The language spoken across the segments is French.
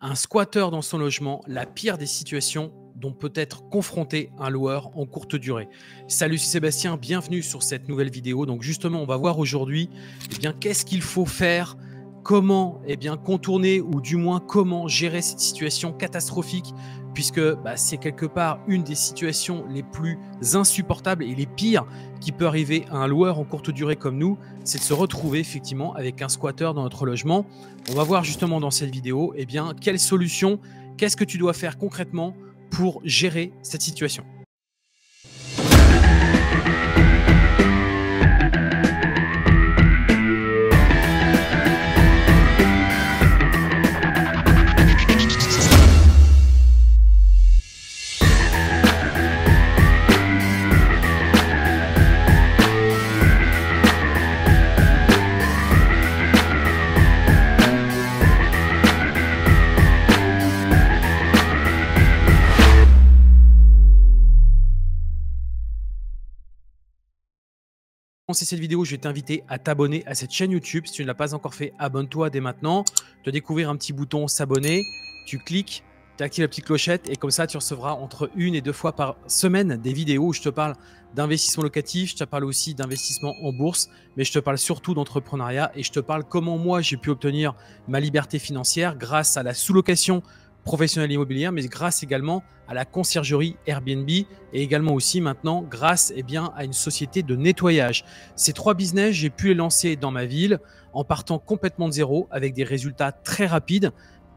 un squatteur dans son logement la pire des situations dont peut être confronté un loueur en courte durée. Salut Sébastien, bienvenue sur cette nouvelle vidéo. Donc justement, on va voir aujourd'hui eh bien qu'est-ce qu'il faut faire, comment eh bien contourner ou du moins comment gérer cette situation catastrophique puisque bah, c'est quelque part une des situations les plus insupportables et les pires qui peut arriver à un loueur en courte durée comme nous, c'est de se retrouver effectivement avec un squatter dans notre logement. On va voir justement dans cette vidéo eh bien, quelles solutions, qu'est-ce que tu dois faire concrètement pour gérer cette situation. cette vidéo, je vais t'inviter à t'abonner à cette chaîne YouTube. Si tu ne l'as pas encore fait, abonne-toi dès maintenant. Tu vas découvrir un petit bouton s'abonner. Tu cliques, tu actives la petite clochette et comme ça, tu recevras entre une et deux fois par semaine des vidéos où je te parle d'investissement locatif, je te parle aussi d'investissement en bourse, mais je te parle surtout d'entrepreneuriat et je te parle comment moi j'ai pu obtenir ma liberté financière grâce à la sous-location professionnel immobilière, mais grâce également à la conciergerie Airbnb et également aussi maintenant grâce eh bien, à une société de nettoyage. Ces trois business, j'ai pu les lancer dans ma ville en partant complètement de zéro avec des résultats très rapides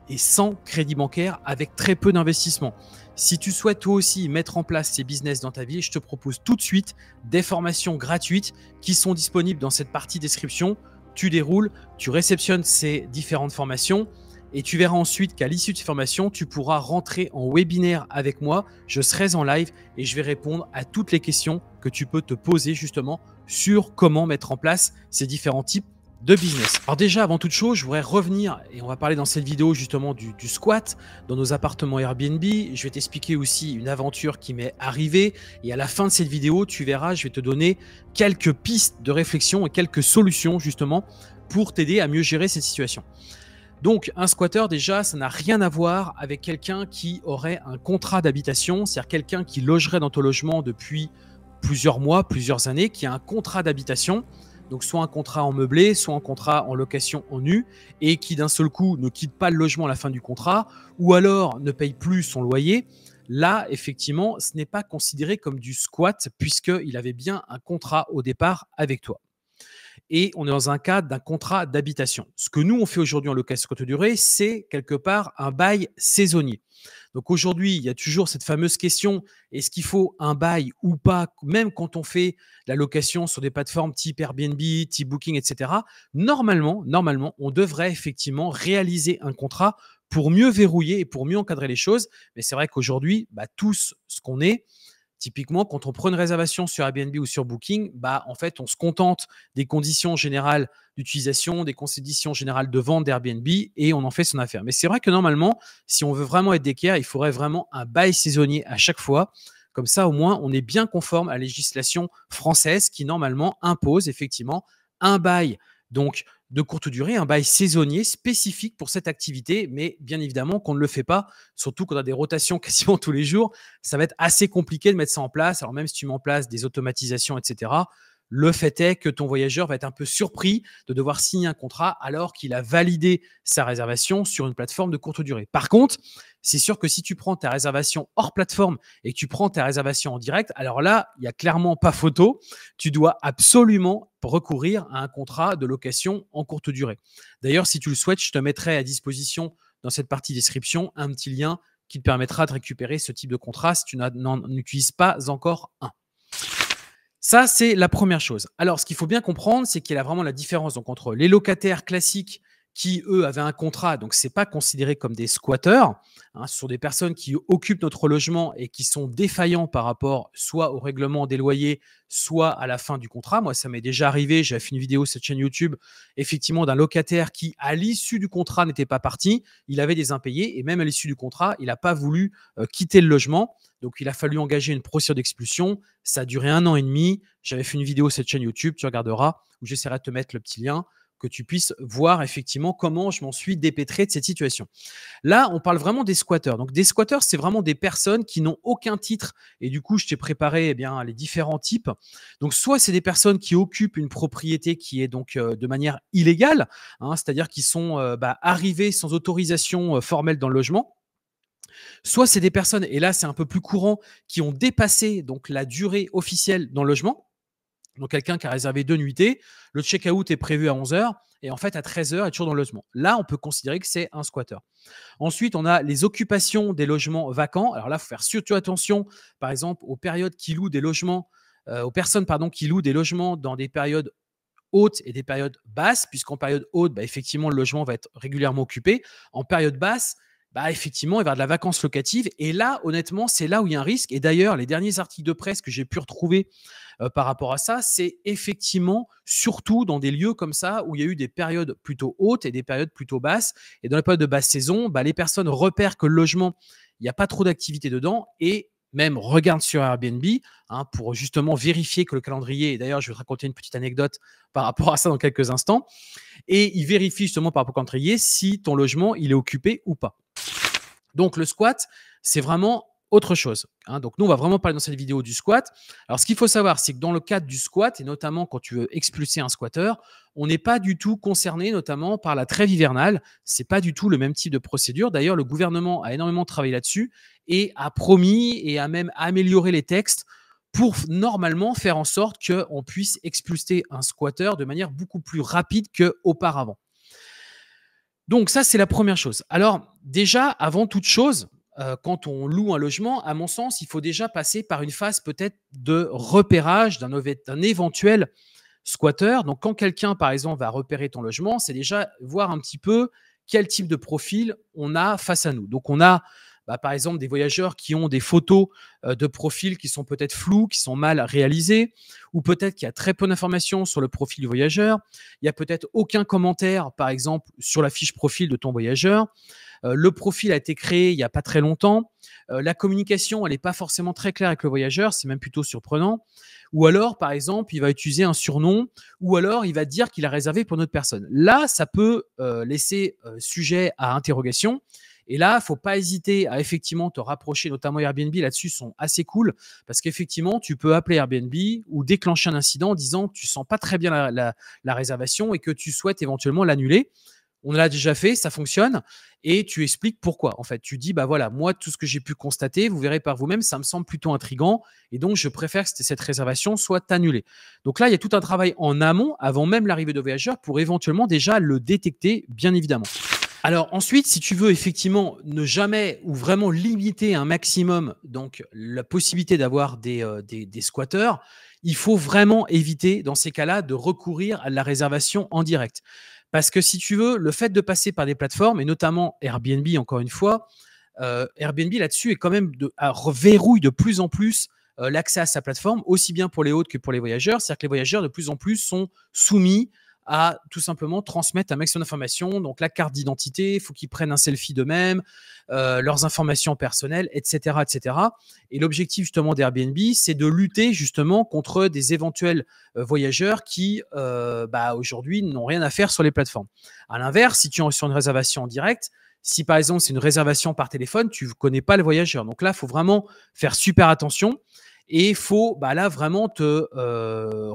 et sans crédit bancaire avec très peu d'investissement. Si tu souhaites toi aussi mettre en place ces business dans ta ville, je te propose tout de suite des formations gratuites qui sont disponibles dans cette partie description. Tu déroules, tu réceptionnes ces différentes formations et tu verras ensuite qu'à l'issue de ces formations, tu pourras rentrer en webinaire avec moi. Je serai en live et je vais répondre à toutes les questions que tu peux te poser justement sur comment mettre en place ces différents types de business. Alors déjà, avant toute chose, je voudrais revenir, et on va parler dans cette vidéo justement du, du squat, dans nos appartements Airbnb. Je vais t'expliquer aussi une aventure qui m'est arrivée. Et à la fin de cette vidéo, tu verras, je vais te donner quelques pistes de réflexion et quelques solutions justement pour t'aider à mieux gérer cette situation. Donc un squatter déjà, ça n'a rien à voir avec quelqu'un qui aurait un contrat d'habitation, c'est-à-dire quelqu'un qui logerait dans ton logement depuis plusieurs mois, plusieurs années, qui a un contrat d'habitation, donc soit un contrat en meublé, soit un contrat en location en nu, et qui d'un seul coup ne quitte pas le logement à la fin du contrat, ou alors ne paye plus son loyer. Là, effectivement, ce n'est pas considéré comme du squat, puisqu'il avait bien un contrat au départ avec toi et on est dans un cadre d'un contrat d'habitation. Ce que nous, on fait aujourd'hui en location courte durée, c'est quelque part un bail saisonnier. Donc aujourd'hui, il y a toujours cette fameuse question, est-ce qu'il faut un bail ou pas, même quand on fait la location sur des plateformes type Airbnb, type Booking, etc. Normalement, normalement, on devrait effectivement réaliser un contrat pour mieux verrouiller et pour mieux encadrer les choses. Mais c'est vrai qu'aujourd'hui, bah, tous ce qu'on est, Typiquement, quand on prend une réservation sur Airbnb ou sur Booking, bah, en fait, on se contente des conditions générales d'utilisation, des conditions générales de vente d'Airbnb et on en fait son affaire. Mais c'est vrai que normalement, si on veut vraiment être d'équerre, il faudrait vraiment un bail saisonnier à chaque fois. Comme ça, au moins, on est bien conforme à la législation française qui, normalement, impose effectivement un bail. Donc, de courte durée, un bail saisonnier spécifique pour cette activité, mais bien évidemment qu'on ne le fait pas, surtout qu'on a des rotations quasiment tous les jours. Ça va être assez compliqué de mettre ça en place. Alors même si tu mets en place des automatisations, etc., le fait est que ton voyageur va être un peu surpris de devoir signer un contrat alors qu'il a validé sa réservation sur une plateforme de courte durée. Par contre, c'est sûr que si tu prends ta réservation hors plateforme et que tu prends ta réservation en direct, alors là, il n'y a clairement pas photo. Tu dois absolument recourir à un contrat de location en courte durée. D'ailleurs, si tu le souhaites, je te mettrai à disposition dans cette partie description un petit lien qui te permettra de récupérer ce type de contrat si tu n'en utilises pas encore un. Ça, c'est la première chose. Alors, ce qu'il faut bien comprendre, c'est qu'il y a vraiment la différence entre les locataires classiques qui, eux, avaient un contrat, donc ce n'est pas considéré comme des squatteurs. Hein. ce sont des personnes qui occupent notre logement et qui sont défaillants par rapport soit au règlement des loyers, soit à la fin du contrat. Moi, ça m'est déjà arrivé, j'avais fait une vidéo sur cette chaîne YouTube, effectivement, d'un locataire qui, à l'issue du contrat, n'était pas parti, il avait des impayés, et même à l'issue du contrat, il n'a pas voulu euh, quitter le logement. Donc, il a fallu engager une procédure d'expulsion. Ça a duré un an et demi. J'avais fait une vidéo sur cette chaîne YouTube, tu regarderas, où j'essaierai de te mettre le petit lien que tu puisses voir effectivement comment je m'en suis dépêtré de cette situation. Là, on parle vraiment des squatteurs. Donc, des squatteurs, c'est vraiment des personnes qui n'ont aucun titre. Et du coup, je t'ai préparé eh bien, les différents types. Donc, soit c'est des personnes qui occupent une propriété qui est donc euh, de manière illégale, hein, c'est-à-dire qui sont euh, bah, arrivés sans autorisation euh, formelle dans le logement. Soit c'est des personnes, et là c'est un peu plus courant, qui ont dépassé donc la durée officielle dans le logement. Donc quelqu'un qui a réservé deux nuitées, le check-out est prévu à 11h et en fait à 13h est toujours dans le logement. Là, on peut considérer que c'est un squatter. Ensuite, on a les occupations des logements vacants. Alors là, il faut faire surtout attention, par exemple, aux périodes qui louent des logements, euh, aux personnes pardon, qui louent des logements dans des périodes hautes et des périodes basses, puisqu'en période haute, bah, effectivement, le logement va être régulièrement occupé. En période basse, bah effectivement, il va y avoir de la vacance locative. Et là, honnêtement, c'est là où il y a un risque. Et d'ailleurs, les derniers articles de presse que j'ai pu retrouver euh, par rapport à ça, c'est effectivement surtout dans des lieux comme ça où il y a eu des périodes plutôt hautes et des périodes plutôt basses. Et dans la période de basse saison, bah, les personnes repèrent que le logement, il n'y a pas trop d'activité dedans et même regarde sur Airbnb hein, pour justement vérifier que le calendrier, d'ailleurs je vais te raconter une petite anecdote par rapport à ça dans quelques instants, et il vérifie justement par rapport au calendrier si ton logement il est occupé ou pas. Donc le squat, c'est vraiment autre chose. Hein. Donc, nous, on va vraiment parler dans cette vidéo du squat. Alors, ce qu'il faut savoir, c'est que dans le cadre du squat, et notamment quand tu veux expulser un squatteur, on n'est pas du tout concerné, notamment par la trêve hivernale. Ce n'est pas du tout le même type de procédure. D'ailleurs, le gouvernement a énormément travaillé là-dessus et a promis et a même amélioré les textes pour normalement faire en sorte qu'on puisse expulser un squatteur de manière beaucoup plus rapide qu'auparavant. Donc ça, c'est la première chose. Alors déjà, avant toute chose, euh, quand on loue un logement, à mon sens, il faut déjà passer par une phase peut-être de repérage d'un éventuel squatter. Donc, quand quelqu'un, par exemple, va repérer ton logement, c'est déjà voir un petit peu quel type de profil on a face à nous. Donc, on a bah, par exemple des voyageurs qui ont des photos euh, de profils qui sont peut-être flous, qui sont mal réalisées, ou peut-être qu'il y a très peu d'informations sur le profil du voyageur. Il n'y a peut-être aucun commentaire, par exemple, sur la fiche profil de ton voyageur. Euh, le profil a été créé il n'y a pas très longtemps. Euh, la communication, elle n'est pas forcément très claire avec le voyageur, c'est même plutôt surprenant. Ou alors, par exemple, il va utiliser un surnom, ou alors il va dire qu'il a réservé pour une autre personne. Là, ça peut euh, laisser sujet à interrogation. Et là, faut pas hésiter à effectivement te rapprocher, notamment Airbnb là-dessus sont assez cool parce qu'effectivement, tu peux appeler Airbnb ou déclencher un incident en disant que tu sens pas très bien la réservation et que tu souhaites éventuellement l'annuler on l'a déjà fait, ça fonctionne, et tu expliques pourquoi. En fait, tu dis, bah voilà, moi, tout ce que j'ai pu constater, vous verrez par vous-même, ça me semble plutôt intrigant, et donc je préfère que cette réservation soit annulée. Donc là, il y a tout un travail en amont, avant même l'arrivée de voyageurs, pour éventuellement déjà le détecter, bien évidemment. Alors ensuite, si tu veux effectivement ne jamais ou vraiment limiter un maximum donc la possibilité d'avoir des, euh, des, des, squatteurs, il faut vraiment éviter dans ces cas-là de recourir à la réservation en direct. Parce que si tu veux, le fait de passer par des plateformes, et notamment Airbnb, encore une fois, euh, Airbnb là-dessus est quand même ah, verrouille de plus en plus euh, l'accès à sa plateforme, aussi bien pour les hôtes que pour les voyageurs. C'est-à-dire que les voyageurs de plus en plus sont soumis à tout simplement transmettre un maximum d'informations, donc la carte d'identité, il faut qu'ils prennent un selfie d'eux-mêmes, euh, leurs informations personnelles, etc. etc. Et l'objectif justement d'Airbnb, c'est de lutter justement contre des éventuels euh, voyageurs qui euh, bah, aujourd'hui n'ont rien à faire sur les plateformes. À l'inverse, si tu es sur une réservation en direct, si par exemple c'est une réservation par téléphone, tu ne connais pas le voyageur. Donc là, il faut vraiment faire super attention et il faut bah, là vraiment te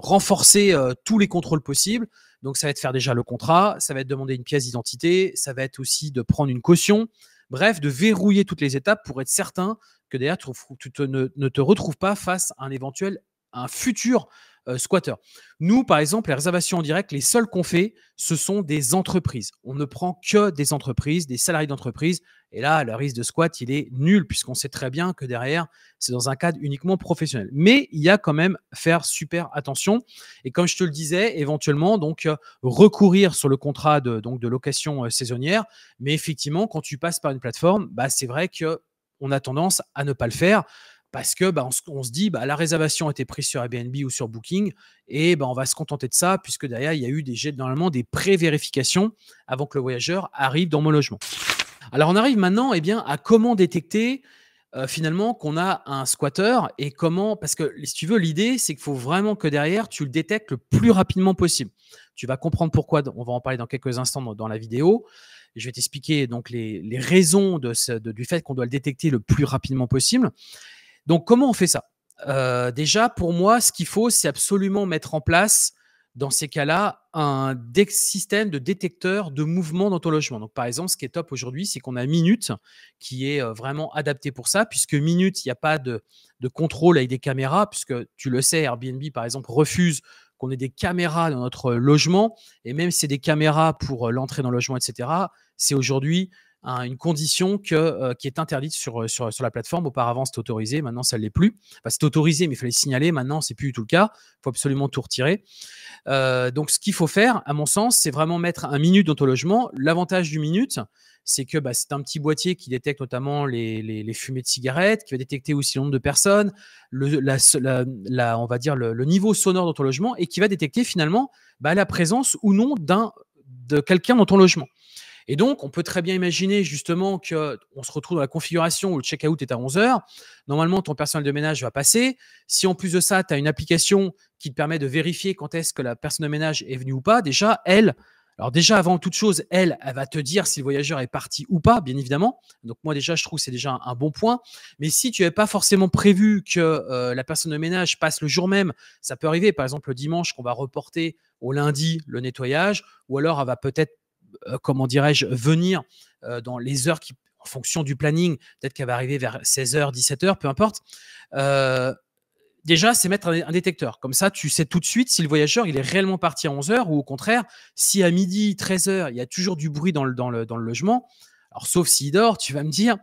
renforcer tous les contrôles possibles, donc, ça va être faire déjà le contrat, ça va être demander une pièce d'identité, ça va être aussi de prendre une caution. Bref, de verrouiller toutes les étapes pour être certain que derrière, tu, ne, te retrouves pas face à un éventuel, un futur euh, squatter. Nous, par exemple, les réservations en direct, les seuls qu'on fait, ce sont des entreprises. On ne prend que des entreprises, des salariés d'entreprise. Et là, le risque de squat, il est nul, puisqu'on sait très bien que derrière, c'est dans un cadre uniquement professionnel. Mais il y a quand même faire super attention. Et comme je te le disais, éventuellement, donc, euh, recourir sur le contrat de, donc, de location euh, saisonnière. Mais effectivement, quand tu passes par une plateforme, bah, c'est vrai qu'on a tendance à ne pas le faire parce que bah, on, se, dit bah, la réservation a été prise sur Airbnb ou sur Booking et bah, on va se contenter de ça puisque derrière il y a eu des normalement des pré-vérifications avant que le voyageur arrive dans mon logement. Alors on arrive maintenant eh bien, à comment détecter euh, finalement qu'on a un squatter et comment parce que si tu veux l'idée c'est qu'il faut vraiment que derrière tu le détectes le plus rapidement possible. Tu vas comprendre pourquoi, on va en parler dans quelques instants dans, la vidéo. Je vais t'expliquer donc les, raisons du fait qu'on doit le détecter le plus rapidement possible. Donc, comment on fait ça euh, Déjà, pour moi, ce qu'il faut, c'est absolument mettre en place, dans ces cas-là, un système de détecteur de mouvement dans ton logement. Donc, par exemple, ce qui est top aujourd'hui, c'est qu'on a Minute qui est euh, vraiment adapté pour ça, puisque Minute, il n'y a pas de, de contrôle avec des caméras, puisque tu le sais, Airbnb, par exemple, refuse qu'on ait des caméras dans notre logement, et même si c'est des caméras pour euh, l'entrée dans le logement, etc., c'est aujourd'hui une condition euh, qui est interdite euh, sur, sur, la plateforme. Auparavant, c'était autorisé, maintenant, ça ne l'est plus. c'est autorisé, mais il fallait signaler, maintenant, c'est plus du tout le cas. Il faut absolument tout retirer. Euh, donc, ce qu'il faut faire, à mon sens, c'est vraiment mettre un minute dans ton logement. L'avantage du minute, c'est que bah, c'est un petit boîtier qui détecte notamment les, fumées de cigarettes, qui va détecter aussi le nombre de personnes, le, la, on va dire le, niveau sonore dans ton logement et qui va détecter finalement bah, la présence ou non d'un de quelqu'un dans ton logement. Et donc, on peut très bien imaginer justement qu'on se retrouve dans la configuration où le check-out est à 11h. Normalement, ton personnel de ménage va passer. Si en plus de ça, tu as une application qui te permet de vérifier quand est-ce que la personne de ménage est venue ou pas, déjà, elle, alors déjà, avant toute chose, elle, elle va te dire si le voyageur est parti ou pas, bien évidemment. Donc moi déjà, je trouve que c'est déjà un, bon point. Mais si tu n'avais pas forcément prévu que euh, la personne de ménage passe le jour même, ça peut arriver, par exemple le dimanche, qu'on va reporter au lundi le nettoyage, ou alors elle va peut-être euh, comment dirais-je, venir euh, dans les heures qui, en fonction du planning, peut-être qu'elle va arriver vers 16h, 17h, peu importe. Euh, déjà, c'est mettre un détecteur. Comme ça, tu sais tout de suite si le voyageur il est réellement parti à 11h ou au contraire, si à midi, 13h, il y a toujours du bruit dans le, dans le, logement. Alors, sauf s'il dort, tu vas me dire.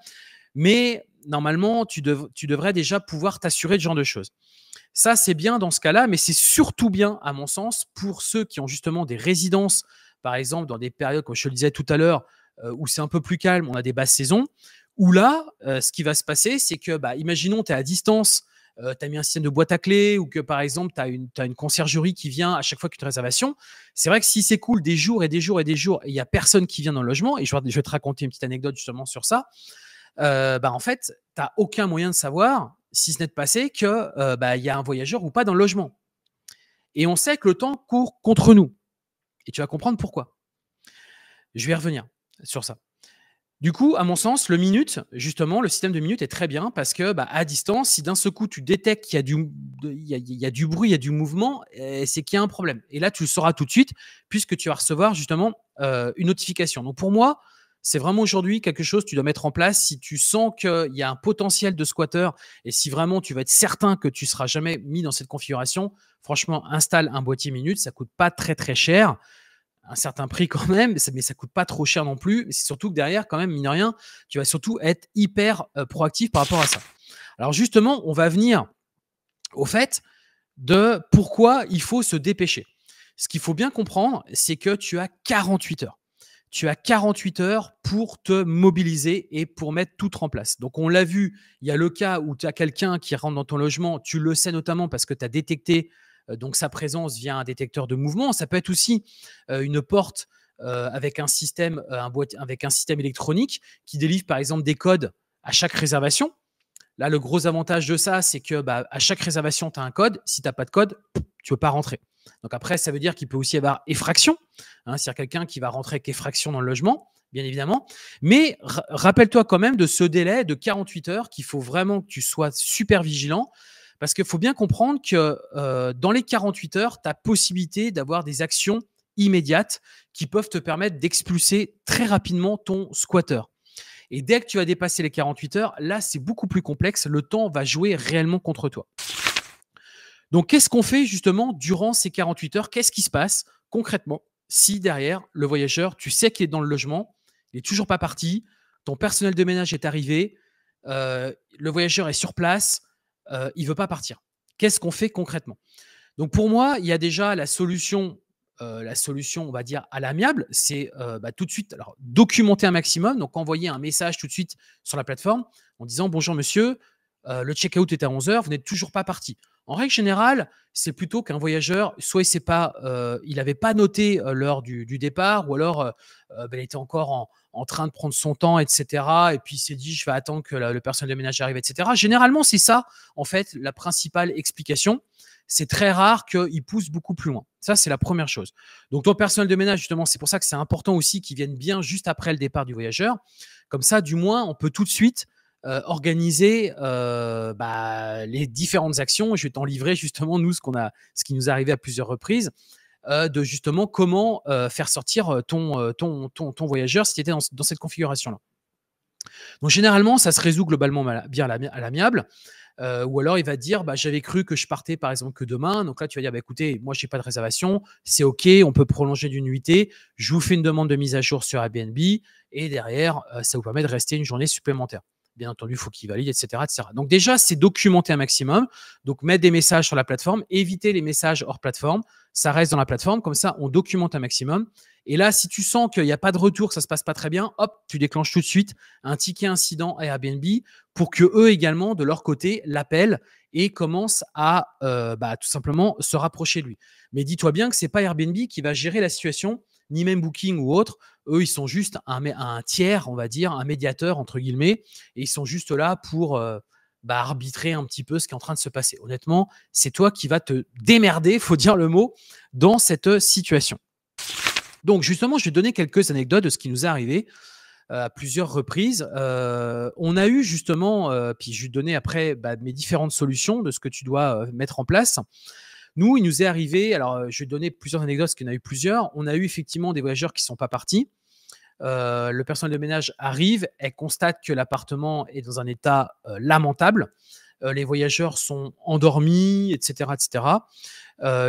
Mais normalement, tu, tu devrais déjà pouvoir t'assurer de ce genre de choses. Ça, c'est bien dans ce cas-là, mais c'est surtout bien, à mon sens, pour ceux qui ont justement des résidences par exemple, dans des périodes, comme je le disais tout à l'heure, euh, où c'est un peu plus calme, on a des basses saisons, où là, euh, ce qui va se passer, c'est que, bah, imaginons, tu es à distance, euh, tu as mis un système de boîte à clé ou que par exemple, tu as une, une conciergerie qui vient à chaque fois qu'une réservation. C'est vrai que si c'est cool des jours et des jours et des jours il n'y a personne qui vient dans le logement, et je vais, te raconter une petite anecdote justement sur ça, bah, en fait, tu n'as aucun moyen de savoir, si ce n'est de passer, qu'il bah, y a un voyageur ou pas dans le logement. Et on sait que le temps court contre nous. Et tu vas comprendre pourquoi. Je vais revenir sur ça. Du coup, à mon sens, le minute, justement, le système de minute est très bien parce que bah, à distance, si d'un seul coup tu détectes qu'il y, a du, bruit, il y a du mouvement, eh, c'est qu'il y a un problème. Et là, tu le sauras tout de suite puisque tu vas recevoir justement euh, une notification. Donc pour moi, c'est vraiment aujourd'hui quelque chose que tu dois mettre en place si tu sens qu'il y a un potentiel de squatter et si vraiment tu vas être certain que tu seras jamais mis dans cette configuration, franchement, installe un boîtier minute, ça coûte pas très très cher, un certain prix quand même, mais ça coûte pas trop cher non plus. C'est surtout que derrière, quand même, mine de rien, tu vas surtout être hyper euh, proactif par rapport à ça. Alors justement, on va venir au fait de pourquoi il faut se dépêcher. Ce qu'il faut bien comprendre, c'est que tu as 48 heures tu as 48 heures pour te mobiliser et pour mettre tout en place. Donc, on l'a vu, il y a le cas où tu as quelqu'un qui rentre dans ton logement, tu le sais notamment parce que tu as détecté euh, donc sa présence via un détecteur de mouvement. Ça peut être aussi euh, une porte euh, avec, un système, un avec un système électronique qui délivre par exemple des codes à chaque réservation. Là, le gros avantage de ça, c'est que bah, à chaque réservation, tu as un code. Si tu n'as pas de code, tu ne peux pas rentrer. Donc après, ça veut dire qu'il peut aussi y avoir effraction, hein, c'est-à-dire quelqu'un qui va rentrer avec effraction dans le logement, bien évidemment. Mais rappelle-toi quand même de ce délai de 48 heures qu'il faut vraiment que tu sois super vigilant. Parce qu'il faut bien comprendre que euh, dans les 48 heures, tu as possibilité d'avoir des actions immédiates qui peuvent te permettre d'expulser très rapidement ton squatter. Et dès que tu as dépassé les 48 heures, là, c'est beaucoup plus complexe. Le temps va jouer réellement contre toi. Donc, qu'est-ce qu'on fait justement durant ces 48 heures Qu'est-ce qui se passe concrètement si derrière le voyageur, tu sais qu'il est dans le logement, il n'est toujours pas parti, ton personnel de ménage est arrivé, euh, le voyageur est sur place, il euh, il veut pas partir. Qu'est-ce qu'on fait concrètement Donc pour moi, il y a déjà la solution, euh, la solution, on va dire à l'amiable, c'est bah, tout de suite, alors documenter un maximum, donc envoyer un message tout de suite sur la plateforme en disant bonjour monsieur, le check-out est à 11 h vous n'êtes toujours pas parti. En règle générale, c'est plutôt qu'un voyageur, soit il n'avait euh, pas noté euh, l'heure du, départ, ou alors euh, ben, il était encore en, train de prendre son temps, etc. Et puis il s'est dit, je vais attendre que le personnel de ménage arrive, etc. Généralement, c'est ça, en fait, la principale explication. C'est très rare qu'il pousse beaucoup plus loin. Ça, c'est la première chose. Donc, ton personnel de ménage, justement, c'est pour ça que c'est important aussi qu'il vienne bien juste après le départ du voyageur. Comme ça, du moins, on peut tout de suite euh, organiser euh, bah, les différentes actions. Je vais t'en livrer justement nous ce qu'on a, ce qui nous est arrivé à plusieurs reprises, euh, de justement comment faire sortir ton, ton, ton, voyageur si tu étais dans, cette configuration-là. Donc généralement, ça se résout globalement bien à l'amiable. ou alors il va dire bah, j'avais cru que je partais par exemple que demain. Donc là tu vas dire bah, écoutez moi je n'ai pas de réservation, c'est ok, on peut prolonger d'une nuitée. Je vous fais une demande de mise à jour sur Airbnb et derrière ça vous permet de rester une journée supplémentaire bien entendu, il faut qu'il valide, etc., etc. Donc déjà, c'est documenter un maximum. Donc mettre des messages sur la plateforme, éviter les messages hors plateforme. Ça reste dans la plateforme, comme ça, on documente un maximum. Et là, si tu sens qu'il n'y a pas de retour, que ça se passe pas très bien, hop, tu déclenches tout de suite un ticket incident à Airbnb pour que eux également, de leur côté, l'appellent et commencent à euh, bah, tout simplement se rapprocher de lui. Mais dis-toi bien que ce c'est pas Airbnb qui va gérer la situation, ni même Booking ou autre. Eux, ils sont juste un, un, tiers, on va dire, un médiateur, entre guillemets, et ils sont juste là pour euh, bah, arbitrer un petit peu ce qui est en train de se passer. Honnêtement, c'est toi qui vas te démerder, faut dire le mot, dans cette euh, situation. Donc justement, je vais donner quelques anecdotes de ce qui nous est arrivé euh, à plusieurs reprises. on a eu justement, puis je vais donner après bah, mes différentes solutions de ce que tu dois mettre en place. Nous, il nous est arrivé, alors euh, je vais donner plusieurs anecdotes, parce qu'il y en a eu plusieurs. On a eu effectivement des voyageurs qui ne sont pas partis. Euh, le personnel de ménage arrive, elle constate que l'appartement est dans un état euh, lamentable. les voyageurs sont endormis, etc. etc.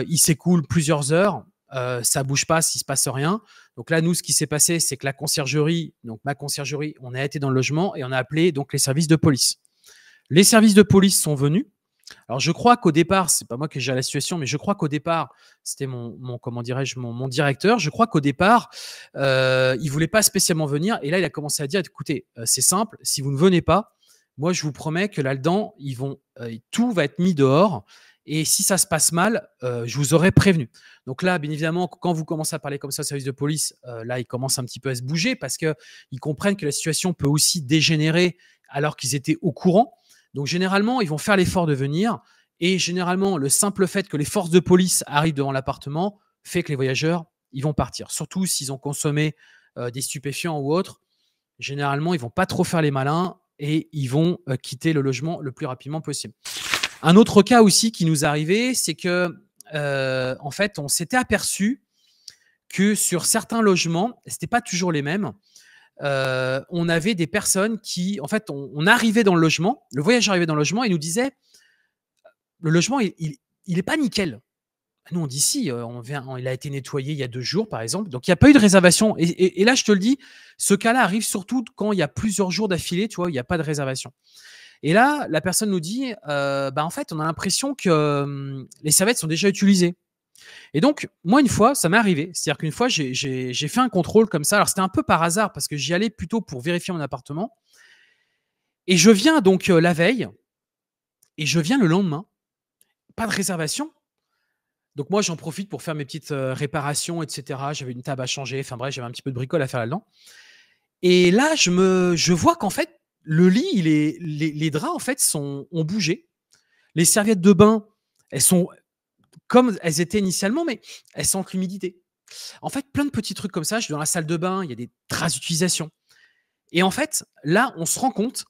il s'écoule plusieurs heures, ça ça bouge pas, s'il se passe rien. Donc là, nous, ce qui s'est passé, c'est que la conciergerie, donc ma conciergerie, on a été dans le logement et on a appelé donc les services de police. Les services de police sont venus, alors, je crois qu'au départ, c'est pas moi qui gère la situation, mais je crois qu'au départ, c'était mon, comment dirais-je, mon, directeur. Je crois qu'au départ, euh, il voulait pas spécialement venir. Et là, il a commencé à dire écoutez, euh, c'est simple, si vous ne venez pas, moi, je vous promets que là-dedans, ils vont, euh, tout va être mis dehors. Et si ça se passe mal, euh, je vous aurais prévenu. Donc là, bien évidemment, quand vous commencez à parler comme ça au service de police, là, ils commencent un petit peu à se bouger parce qu'ils comprennent que la situation peut aussi dégénérer alors qu'ils étaient au courant. Donc généralement, ils vont faire l'effort de venir. Et généralement, le simple fait que les forces de police arrivent devant l'appartement fait que les voyageurs, ils vont partir. Surtout s'ils ont consommé euh, des stupéfiants ou autres. Généralement, ils vont pas trop faire les malins et ils vont euh, quitter le logement le plus rapidement possible. Un autre cas aussi qui nous arrivait, c'est que euh, en fait, on s'était aperçu que sur certains logements, n'était pas toujours les mêmes. Euh, on avait des personnes qui, en fait, on, arrivait dans le logement, le voyage arrivait dans le logement et nous disait, le logement, il, n'est est pas nickel. Nous, on dit si, euh, on vient, il a été nettoyé il y a deux jours, par exemple. Donc, il n'y a pas eu de réservation. Et, là, je te le dis, ce cas-là arrive surtout quand il y a plusieurs jours d'affilée, tu vois, il n'y a pas de réservation. Et là, la personne nous dit, euh, bah, en fait, on a l'impression que hum, les serviettes sont déjà utilisées. Et donc, moi, une fois, ça m'est arrivé. C'est-à-dire qu'une fois, j'ai fait un contrôle comme ça. Alors, c'était un peu par hasard parce que j'y allais plutôt pour vérifier mon appartement. Et je viens donc euh, la veille et je viens le lendemain. Pas de réservation. Donc, moi, j'en profite pour faire mes petites euh, réparations, etc. J'avais une table à changer. Enfin, bref, j'avais un petit peu de bricole à faire là-dedans. Et là, je, me, je vois qu'en fait, le lit, les, draps, en fait, sont, ont bougé. Les serviettes de bain, elles sont comme elles étaient initialement, mais elles sentent l'humidité. En fait, plein de petits trucs comme ça. Je suis dans la salle de bain, il y a des traces d'utilisation. Et en fait, là, on se rend compte,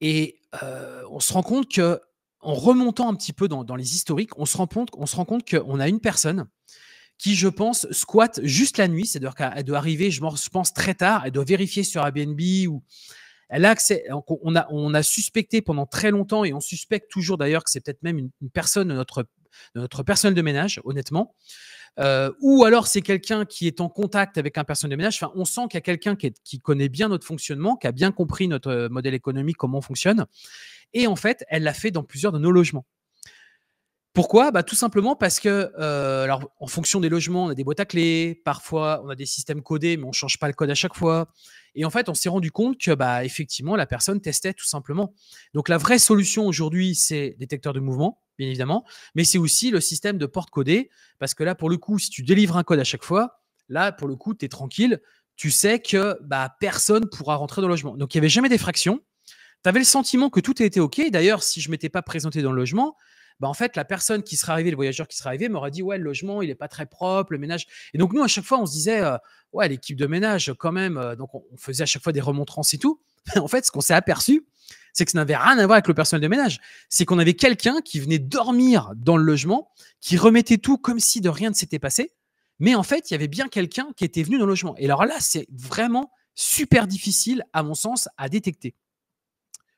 et euh, on se rend compte que, en remontant un petit peu dans, les historiques, on se rend compte, se rend compte qu'on a une personne qui, je pense, squatte juste la nuit. C'est-à-dire qu'elle doit arriver, je pense, très tard. Elle doit vérifier sur Airbnb ou elle a On a, suspecté pendant très longtemps et on suspecte toujours d'ailleurs que c'est peut-être même une, une, personne de notre de notre personnel de ménage, honnêtement. Euh, ou alors c'est quelqu'un qui est en contact avec un personnel de ménage. Enfin, on sent qu'il y a quelqu'un qui, qui, connaît bien notre fonctionnement, qui a bien compris notre euh, modèle économique, comment on fonctionne. Et en fait, elle l'a fait dans plusieurs de nos logements. Pourquoi bah, Tout simplement parce que, euh, alors, en fonction des logements, on a des boîtes à clés, parfois on a des systèmes codés, mais on ne change pas le code à chaque fois. Et en fait, on s'est rendu compte que, bah, effectivement, la personne testait tout simplement. Donc, la vraie solution aujourd'hui, c'est détecteur de mouvement bien évidemment, mais c'est aussi le système de porte codée, parce que là, pour le coup, si tu délivres un code à chaque fois, là, pour le coup, tu es tranquille, tu sais que bah, personne pourra rentrer dans le logement. Donc, il n'y avait jamais d'effraction. Tu avais le sentiment que tout était OK. D'ailleurs, si je ne m'étais pas présenté dans le logement, bah, en fait, la personne qui serait arrivée, le voyageur qui serait arrivé, m'aurait dit Ouais, le logement, il n'est pas très propre, le ménage. Et donc, nous, à chaque fois, on se disait euh, Ouais, l'équipe de ménage, quand même. Euh, donc, on, faisait à chaque fois des remontrances et tout. en fait, ce qu'on s'est aperçu, c'est que ça n'avait rien à voir avec le personnel de ménage. C'est qu'on avait quelqu'un qui venait dormir dans le logement, qui remettait tout comme si de rien ne s'était passé. Mais en fait, il y avait bien quelqu'un qui était venu dans le logement. Et alors là, c'est vraiment super difficile, à mon sens, à détecter.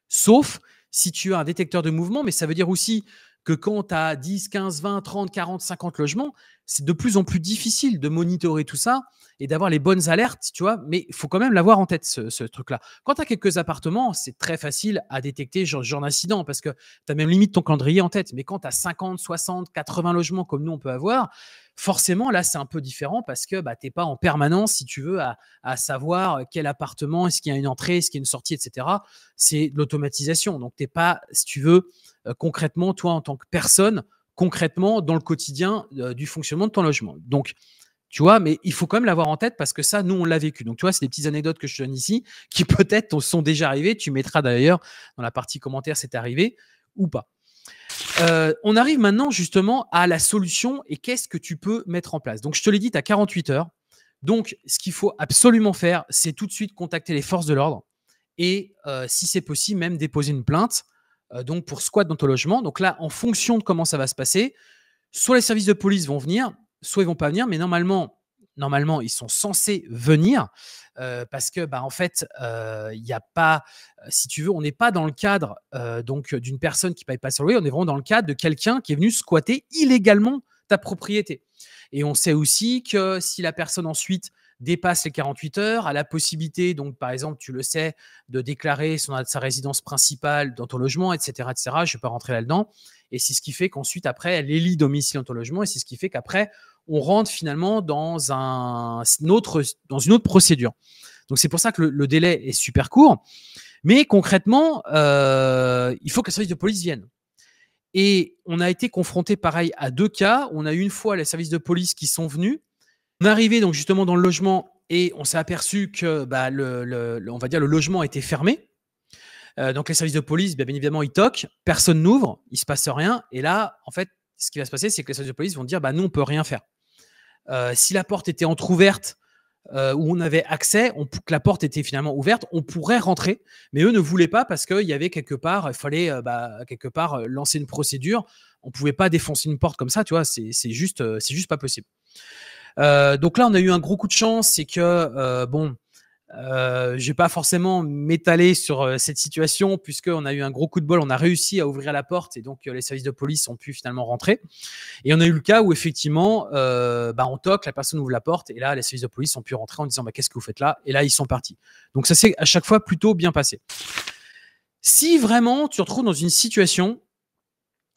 Sauf si tu as un détecteur de mouvement, mais ça veut dire aussi que quand tu as 10, 15, 20, 30, 40, 50 logements, c'est de plus en plus difficile de monitorer tout ça et d'avoir les bonnes alertes, tu vois. Mais il faut quand même l'avoir en tête, ce, ce truc-là. Quand tu as quelques appartements, c'est très facile à détecter genre, genre d'incident parce que tu as même limite ton calendrier en tête. Mais quand tu as 50, 60, 80 logements comme nous, on peut avoir, Forcément, là, c'est un peu différent parce que bah, tu n'es pas en permanence, si tu veux, à, savoir euh, quel appartement, est-ce qu'il y a une entrée, est-ce qu'il y a une sortie, etc. C'est l'automatisation. Donc, tu n'es pas, si tu veux, euh, concrètement, toi, en tant que personne, concrètement, dans le quotidien euh, du fonctionnement de ton logement. Donc, tu vois, mais il faut quand même l'avoir en tête parce que ça, nous, on l'a vécu. Donc, tu vois, c'est des petites anecdotes que je donne ici qui peut-être sont déjà arrivées. Tu mettras d'ailleurs dans la partie commentaire, c'est arrivé ou pas. Euh, on arrive maintenant justement à la solution et qu'est-ce que tu peux mettre en place. Donc, je te l'ai dit, tu as 48 heures. Donc, ce qu'il faut absolument faire, c'est tout de suite contacter les forces de l'ordre et, euh, si c'est possible, même déposer une plainte euh, donc pour squat dans ton logement. Donc là, en fonction de comment ça va se passer, soit les services de police vont venir, soit ils vont pas venir, mais normalement, normalement, ils sont censés venir euh, parce que, bah, en fait, euh, il n'y a pas, euh, si tu veux, on n'est pas dans le cadre donc d'une personne qui paye pas son loyer, on est vraiment dans le cadre de quelqu'un qui est venu squatter illégalement ta propriété. Et on sait aussi que si la personne ensuite dépasse les 48 heures, a la possibilité, donc par exemple, tu le sais, de déclarer son, sa résidence principale dans ton logement, etc. etc. je ne vais pas rentrer là-dedans. Et c'est ce qui fait qu'ensuite, après, elle élit domicile dans ton logement. Et c'est ce qui fait qu'après, on rentre finalement dans, un, une, autre, dans une autre procédure. Donc c'est pour ça que le, délai est super court. Mais concrètement, euh, il faut que les services de police viennent. Et on a été confronté pareil à deux cas. On a eu une fois les services de police qui sont venus. On est arrivé donc justement dans le logement et on s'est aperçu que bah, le, on va dire le logement était fermé. Euh, donc les services de police, bah, bien, évidemment, ils toquent, personne n'ouvre, il se passe rien. Et là, en fait, ce qui va se passer, c'est que les services de police vont dire, bah, nous, on peut rien faire. Euh, si la porte était entr'ouverte, euh, où on avait accès, on, que la porte était finalement ouverte, on pourrait rentrer, mais eux ne voulaient pas parce qu'il y avait quelque part, il fallait euh, bah, quelque part euh, lancer une procédure. On ne pouvait pas défoncer une porte comme ça, tu vois, c'est juste, c'est juste pas possible. donc là, on a eu un gros coup de chance, c'est que bon, euh, je ne vais pas forcément m'étaler sur euh, cette situation puisqu'on a eu un gros coup de bol, on a réussi à ouvrir la porte et donc euh, les services de police ont pu finalement rentrer. Et on a eu le cas où effectivement, bah, on toque, la personne ouvre la porte et là les services de police ont pu rentrer en disant bah, qu'est-ce que vous faites là Et là ils sont partis. Donc ça s'est à chaque fois plutôt bien passé. Si vraiment tu te retrouves dans une situation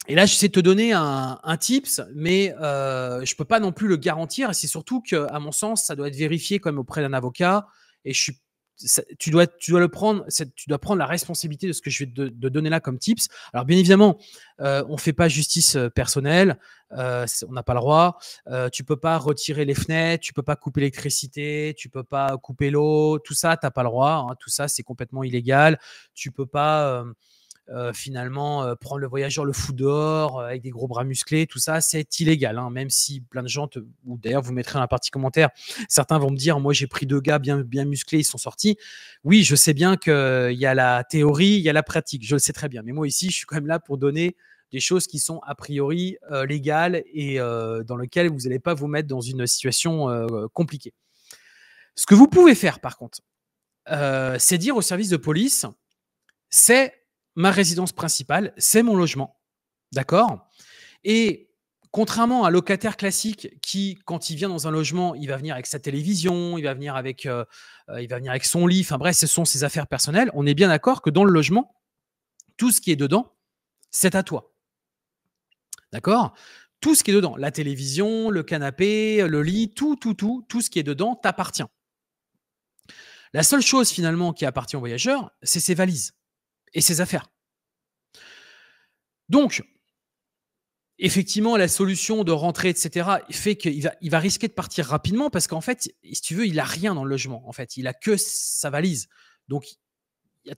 et là, je sais te donner un, tips, mais je peux pas non plus le garantir. Et c'est surtout que, à mon sens, ça doit être vérifié comme auprès d'un avocat, et tu dois, tu dois le prendre, tu dois prendre la responsabilité de ce que je vais te, de donner là comme tips. Alors bien évidemment, on euh, on fait pas justice euh, personnelle, euh, on n'a pas le droit. tu peux pas retirer les fenêtres, tu peux pas couper l'électricité, tu peux pas couper l'eau, tout ça, t'as pas le droit. Hein. tout ça, c'est complètement illégal. Tu peux pas euh, finalement euh, prendre le voyageur le fou dehors euh, avec des gros bras musclés, tout ça, c'est illégal. Hein, même si plein de gens, ou d'ailleurs vous mettrez dans la partie commentaire, certains vont me dire, moi j'ai pris deux gars bien, bien musclés, ils sont sortis. Oui, je sais bien qu'il y a la théorie, il y a la pratique, je le sais très bien. Mais moi ici, je suis quand même là pour donner des choses qui sont a priori légales et dans lesquelles vous n'allez pas vous mettre dans une situation compliquée. Ce que vous pouvez faire par contre, c'est dire au service de police, c'est ma résidence principale, c'est mon logement. D'accord Et contrairement à un locataire classique qui, quand il vient dans un logement, il va venir avec sa télévision, il va venir avec, euh, euh, il va venir avec son lit, enfin bref, ce sont ses affaires personnelles, on est bien d'accord que dans le logement, tout ce qui est dedans, c'est à toi. D'accord Tout ce qui est dedans, la télévision, le canapé, le lit, tout, tout, tout, tout ce qui est dedans t'appartient. La seule chose finalement qui appartient au voyageur, c'est ses valises et ses affaires. Donc, effectivement, la solution de rentrer, etc., fait qu'il va, il va risquer de partir rapidement parce qu'en fait, si tu veux, il a rien dans le logement. En fait, il a que sa valise. Donc, il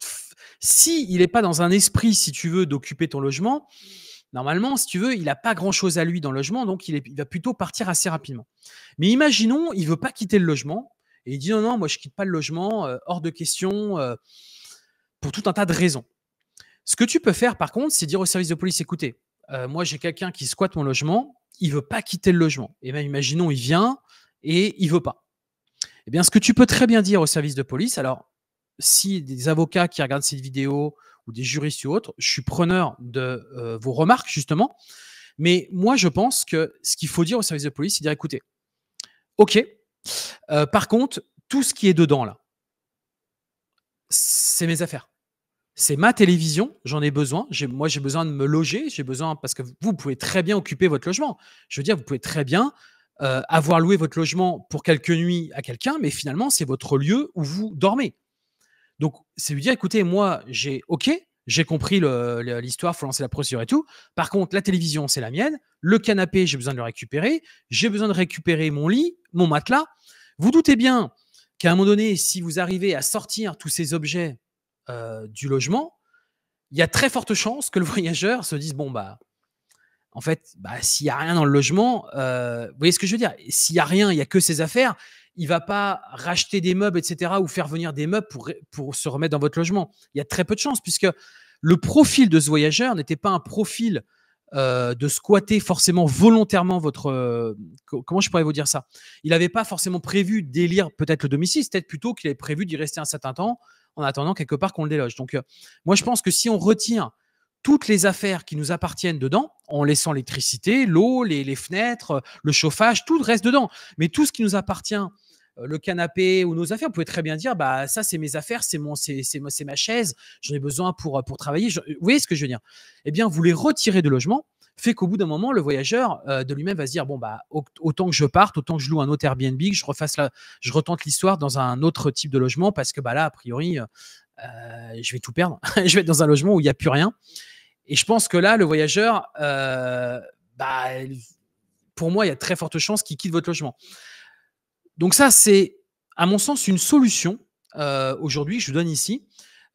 si il n'est pas dans un esprit, si tu veux, d'occuper ton logement, normalement, si tu veux, il n'a pas grand-chose à lui dans le logement, donc il, est, va plutôt partir assez rapidement. Mais imaginons, il veut pas quitter le logement et il dit non, non, moi je quitte pas le logement, euh, hors de question. Euh, pour tout un tas de raisons. Ce que tu peux faire, par contre, c'est dire au service de police, écoutez, euh, moi j'ai quelqu'un qui squatte mon logement, il veut pas quitter le logement. Et ben imaginons, il vient et il veut pas. Eh bien, ce que tu peux très bien dire au service de police, alors si des avocats qui regardent cette vidéo ou des juristes ou autres, je suis preneur de euh, vos remarques justement, mais moi je pense que ce qu'il faut dire au service de police, c'est dire écoutez, ok, euh, par contre, tout ce qui est dedans là, c'est mes affaires. C'est ma télévision, j'en ai besoin. moi, j'ai besoin de me loger, j'ai besoin parce que vous, pouvez très bien occuper votre logement. Je veux dire, vous pouvez très bien euh, avoir loué votre logement pour quelques nuits à quelqu'un, mais finalement, c'est votre lieu où vous dormez. Donc, c'est lui dire, écoutez, moi, j'ai OK, j'ai compris l'histoire, Il faut lancer la procédure et tout. Par contre, la télévision, c'est la mienne. Le canapé, j'ai besoin de le récupérer. J'ai besoin de récupérer mon lit, mon matelas. Vous doutez bien qu'à un moment donné, si vous arrivez à sortir tous ces objets euh, du logement, il y a très forte chance que le voyageur se dise bon bah en fait bah, s'il n'y a rien dans le logement, euh, vous voyez ce que je veux dire S'il n'y a rien, il n'y a que ses affaires, il va pas racheter des meubles etc ou faire venir des meubles pour pour se remettre dans votre logement. Il y a très peu de chances puisque le profil de ce voyageur n'était pas un profil euh, de squatter forcément volontairement votre. Euh, comment je pourrais vous dire ça Il n'avait pas forcément prévu d'élire peut-être le domicile, peut-être plutôt qu'il avait prévu d'y rester un certain temps en attendant quelque part qu'on le déloge. Donc, euh, moi, je pense que si on retire toutes les affaires qui nous appartiennent dedans, en laissant l'électricité, l'eau, les, fenêtres, le chauffage, tout reste dedans. Mais tout ce qui nous appartient euh, le canapé ou nos affaires. Vous pouvez très bien dire, bah ça c'est mes affaires, c'est mon, c'est, c'est, c'est ma chaise, j'en ai besoin pour, euh, pour travailler. vous voyez ce que je veux dire Eh bien, vous les retirez de logement, fait qu'au bout d'un moment, le voyageur euh, de lui-même va se dire, bon bah autant que je parte, autant que je loue un autre Airbnb, que je refasse la, je retente l'histoire dans un autre type de logement parce que bah là a priori, je vais tout perdre. je vais être dans un logement où il n'y a plus rien. Et je pense que là, le voyageur, bah, pour moi, il y a très forte chance qu'il quitte votre logement. Donc ça, c'est à mon sens une solution euh, aujourd'hui, je vous donne ici.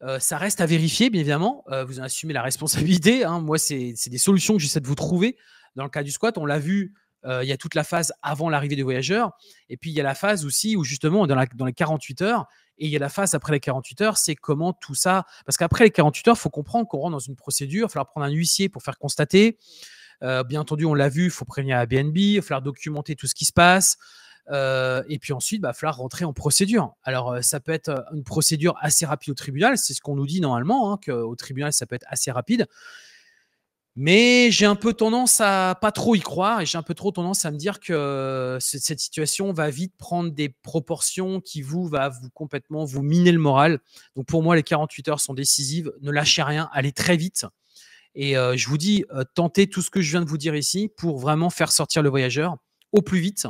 Euh, ça reste à vérifier, bien évidemment. Euh, vous en assumez la responsabilité. Hein. Moi, c'est des solutions que j'essaie de vous trouver. Dans le cas du squat, on l'a vu, il y a toute la phase avant l'arrivée des voyageurs. Et puis, il y a la phase aussi où, justement, dans, est dans les 48 heures, et il y a la phase après les 48 heures, c'est comment tout ça. Parce qu'après les 48 heures, il faut comprendre qu'on rentre dans une procédure, il va falloir prendre un huissier pour faire constater. bien entendu, on l'a vu, il faut prévenir Airbnb, il va falloir documenter tout ce qui se passe. Euh, et puis ensuite, il bah, va falloir rentrer en procédure. Alors, euh, ça peut être euh, une procédure assez rapide au tribunal, c'est ce qu'on nous dit normalement, hein, qu'au tribunal, ça peut être assez rapide. Mais j'ai un peu tendance à pas trop y croire et j'ai un peu trop tendance à me dire que cette situation va vite prendre des proportions qui vous va vous complètement vous miner le moral. Donc pour moi, les 48 heures sont décisives. Ne lâchez rien, allez très vite. Et je vous dis, tentez tout ce que je viens de vous dire ici pour vraiment faire sortir le voyageur au plus vite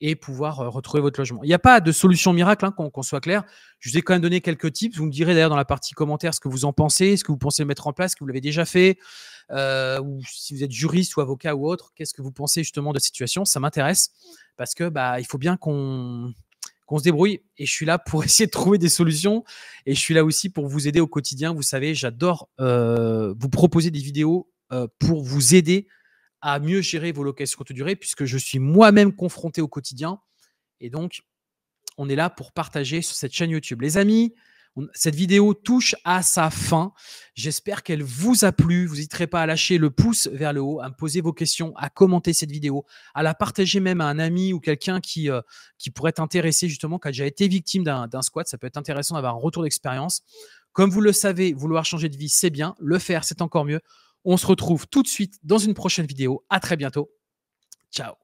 et pouvoir euh, retrouver votre logement. Il n'y a pas de solution miracle, hein, qu'on soit clair. Je vous ai quand même donné quelques tips. Vous me direz d'ailleurs dans la partie commentaire ce que vous en pensez, ce que vous pensez mettre en place, ce que vous l'avez déjà fait, euh, ou si vous êtes juriste ou avocat ou autre, qu'est-ce que vous pensez justement de la situation Ça m'intéresse parce que bah il faut bien qu'on qu'on se débrouille. Et je suis là pour essayer de trouver des solutions. Et je suis là aussi pour vous aider au quotidien. Vous savez, j'adore euh, vous proposer des vidéos pour vous aider à mieux gérer vos locations courte durée, puisque je suis moi-même confronté au quotidien. Et donc, on est là pour partager sur cette chaîne YouTube. Les amis, cette vidéo touche à sa fin. J'espère qu'elle vous a plu. Vous n'hésiterez pas à lâcher le pouce vers le haut, à me poser vos questions, à commenter cette vidéo, à la partager même à un ami ou quelqu'un qui, euh, qui pourrait être intéressé justement, qui a déjà été victime d'un squat. Ça peut être intéressant d'avoir un retour d'expérience. Comme vous le savez, vouloir changer de vie, c'est bien. Le faire, c'est encore mieux. On se retrouve tout de suite dans une prochaine vidéo. À très bientôt. Ciao.